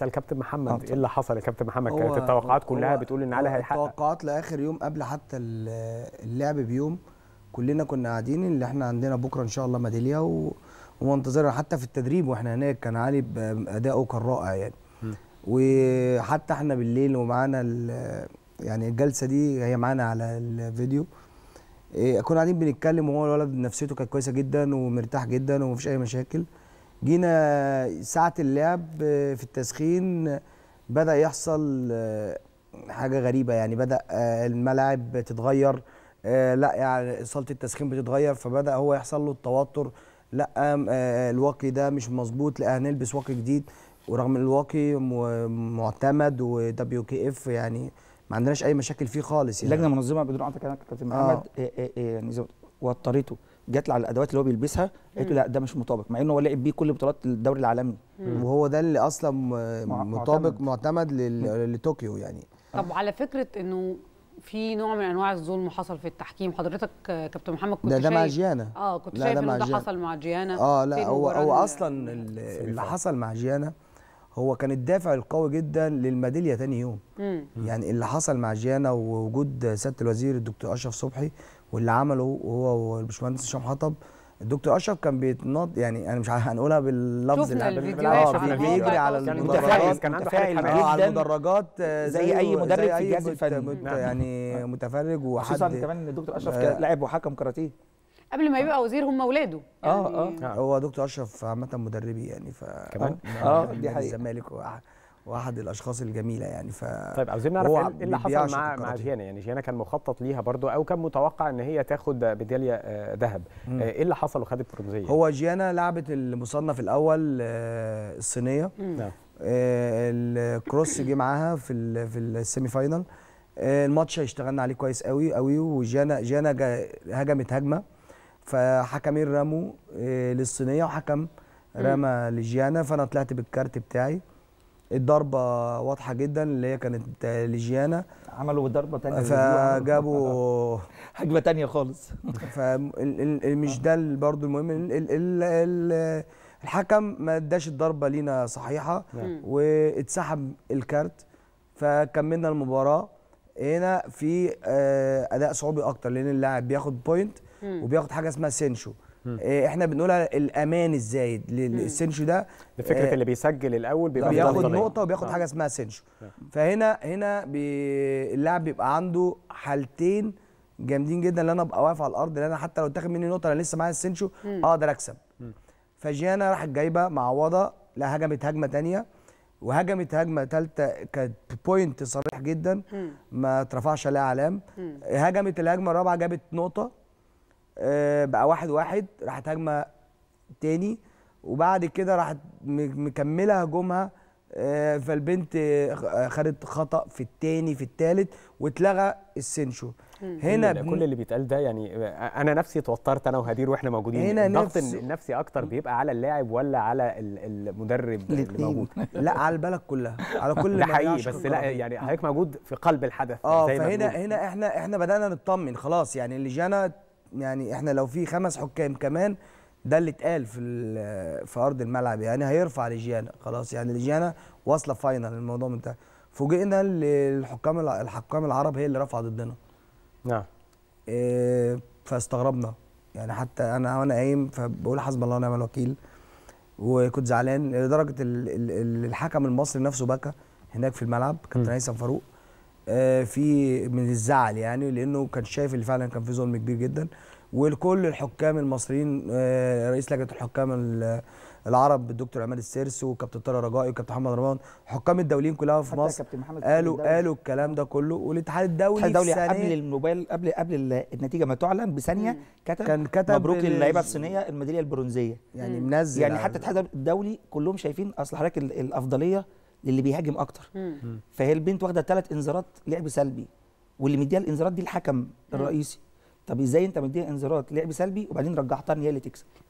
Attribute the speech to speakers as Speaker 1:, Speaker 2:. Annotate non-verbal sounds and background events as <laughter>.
Speaker 1: اسال كابتن محمد ايه اللي حصل يا كابتن محمد كانت التوقعات كلها بتقول ان علي هيحقق التوقعات لاخر يوم قبل حتى اللعب بيوم كلنا كنا قاعدين اللي احنا عندنا بكره ان شاء الله ميداليه و... ومنتظرها حتى في التدريب واحنا هناك كان علي اداؤه كان رائع يعني م. وحتى احنا بالليل ومعانا يعني الجلسه دي هي معانا على الفيديو إيه، كنا قاعدين بنتكلم وهو الولد نفسيته كانت كويسه جدا ومرتاح جدا ومفيش اي مشاكل جينا ساعه اللعب في التسخين بدا يحصل آه، حاجه غريبه يعني بدا آه، الملاعب تتغير آه، لا يعني صاله التسخين بتتغير فبدا هو يحصل له التوتر لا الواقي ده مش مظبوط لا هنلبس واقي جديد ورغم الواقي معتمد ودبليو كي اف يعني ما عندناش اي مشاكل فيه خالص يعني اللجنه المنظمه بدون قطع كابتن محمد آه. يعني واضطريته جات على الادوات اللي هو بيلبسها قالت له لا ده مش مطابق مع انه هو لعب بيه كل بطولات الدوري العالمي وهو ده اللي اصلا مطابق معتمد لطوكيو يعني طب على فكره انه في نوع من انواع الظلم حصل في التحكيم حضرتك كابتن محمد كنت ده ده مع جيانا اه كنت شايف ده انه ده حصل مع جيانا اه لا هو هو اصلا اللي حصل مع جيانا هو كان الدافع القوي جدا للميداليه تاني يوم مم. يعني اللي حصل مع جيانا ووجود سياده الوزير الدكتور اشرف صبحي واللي عمله هو والبشمهندس هشام حطب الدكتور اشرف كان بيتنط يعني انا مش هنقولها باللفظ اللي الفيديوهات آه بيجري على المدرجات كان متفائل جدا على المدرجات زي, زي اي مدرب زي في الجهاز الفني يعني نعم. متفرج وحد خصوصا كمان الدكتور اشرف آه، لاعب وحكم كاراتيه قبل ما يبقى وزير هم اولاده آه، يعني اه اه هو دكتور اشرف عامه مدربي يعني ف كمان اه دي حقيقه الزمالك واحد الاشخاص الجميله يعني ف طيب عاوزين نعرف ايه اللي حصل مع مع جيانا يعني جيانا كان مخطط ليها برضو او كان متوقع ان هي تاخد ميداليه آه، ذهب آه، ايه اللي حصل وخدت برونزيه هو جيانا لعبت المصنف الاول الصينيه نعم. الكروس جه معاها في في السيمي فاينل الماتش اشتغلنا عليه كويس قوي قوي وجيانا جيانا هجمت هجمه فحكمين رموا آه، للصينيه وحكم رمى لجيانا فانا طلعت بالكارت بتاعي الضربه واضحه جدا اللي هي كانت لجيانا عملوا ضربه ثانيه فجابوا هجمه <laughs> ثانيه خالص فمش ده برضو المهم الحكم ما اداش الضربه لينا صحيحه نعم. واتسحب الكارت فكملنا المباراه هنا في آه، اداء صعوبي اكتر لان اللاعب بياخد بوينت وبياخد حاجه اسمها سينشو آه، احنا بنقولها الامان الزايد للسينشو ده لفكره آه اللي بيسجل الاول بيبقى بياخد نقطه وبياخد آه. حاجه اسمها سينشو آه. فهنا هنا بي اللاعب بيبقى عنده حالتين جامدين جدا اللي انا ابقى واقف على الارض اللي انا حتى لو اتاخد مني نقطه انا لسه معايا السنشو اقدر اكسب فجيانا راحت جايبه معوضه لا هجمت هجمه ثانيه وهجمت هجمه ثالثه كانت بوينت صريح جدا ما اترفعش عليها اعلام هجمت الهجمه الرابعه جابت نقطه آه، بقى واحد واحد راحت هجمه تاني وبعد كده راحت مكمله هجومها آه، فالبنت آه، خدت خطا في التاني في التالت واتلغى السنشو هنا كل, اللي بيتقال ده يعني انا نفسي اتوترت انا وهدير واحنا موجودين هنا الضغط نفس النفسي اكتر بيبقى على اللاعب ولا على المدرب اللي موجود <laughs> لا على البلد كلها على كل <laughs> ده حقيقي بس لا يعني حضرتك موجود في قلب الحدث اه فهنا هنا احنا احنا بدانا نطمن خلاص يعني اللي جانا يعني احنا لو في خمس حكام كمان ده اللي اتقال في في ارض الملعب يعني هيرفع لجيانا خلاص يعني لجيانا واصله فاينل الموضوع منتهي فوجئنا الحكام الحكام العرب هي اللي رفعت ضدنا نعم إيه فاستغربنا يعني حتى انا وانا قايم فبقول حسب الله ونعم الوكيل وكنت زعلان لدرجه الحكم المصري نفسه بكى هناك في الملعب كابتن هيثم فاروق آه، في من الزعل يعني لانه كان شايف اللي فعلا كان في ظلم كبير جدا ولكل الحكام المصريين آه، رئيس لجنه الحكام العرب الدكتور عماد السيرس وكابتن طارق رجائي وكابتن محمد رمضان حكام الدوليين كلها في مصر قالوا قالوا الكلام ده كله والاتحاد الدولي الدولي قبل الموبايل قبل قبل النتيجه ما تعلن بثانيه كتب كان كتب مبروك للعيبه الصينيه الميداليه البرونزيه يعني منزل يعني حتى الاتحاد الدولي كلهم شايفين اصل حضرتك الافضليه للي بيهاجم اكتر فهي البنت واخده ثلاث انذارات لعب سلبي واللي مديها الانذارات دي الحكم الرئيسي طب ازاي انت مديها انذارات لعب سلبي وبعدين رجعتها ان هي اللي تكسب